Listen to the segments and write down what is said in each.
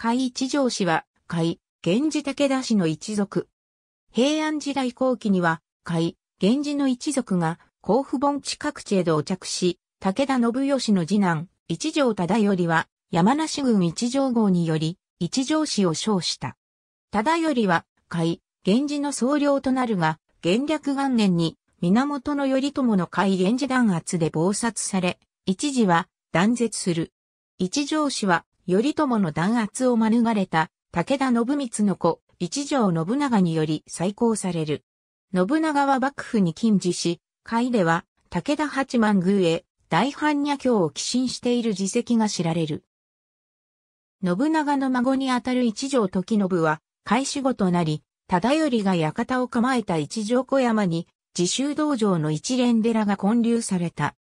甲斐一条氏は、甲斐、源氏武田氏の一族。平安時代後期には、甲斐、源氏の一族が、甲府盆地各地へ到着し、武田信義の次男、一条忠頼は、山梨郡一条郷により、一条氏を称した。忠頼は、甲斐、源氏の総領となるが、元略元年に、源頼朝の甲斐源氏弾圧で暴殺され、一時は断絶する。一条氏は頼朝の弾圧を免れた武田信光の子、一条信長により再興される。信長は幕府に禁似し、会では武田八幡宮へ大般若経を寄進している自責が知られる。信長の孫にあたる一条時信は、会守護となり、忠頼が館を構えた一条小山に、自習道場の一連寺が建立された。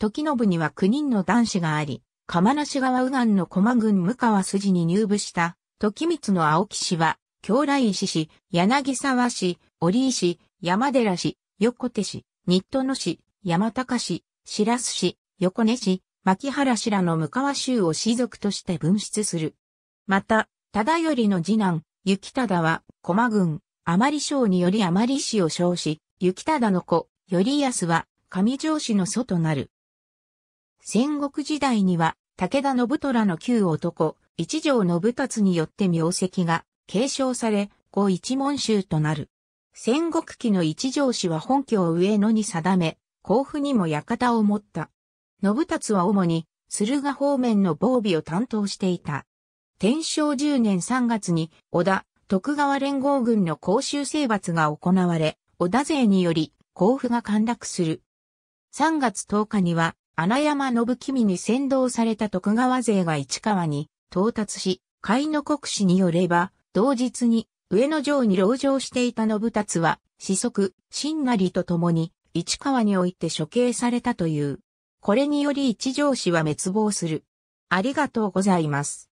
時信には9人の男子があり、釜梨川右岸の駒郡向川筋に入部した、時光の青木氏は、京来石市、柳沢市、折石、山寺市、横手市、日東野市、山高市、白洲市、横根市、牧原市らの向川州を士族として分出する。また、忠頼の次男、雪忠は、駒郡、甘利省により甘利氏を称し、雪忠の子、頼康は、上城市の祖となる。戦国時代には、武田信虎の旧男、一条信達によって名跡が継承され、後一門衆となる。戦国期の一条氏は本拠を上野に定め、甲府にも館を持った。信達は主に、駿河方面の防備を担当していた。天正10年3月に、織田、徳川連合軍の公衆征伐が行われ、織田勢により、甲府が陥落する。3月10日には、穴山信君に先導された徳川勢が市川に到達し、海の国史によれば、同日に上野城に籠城していた信達は、子息、新成と共に、市川において処刑されたという。これにより一条氏は滅亡する。ありがとうございます。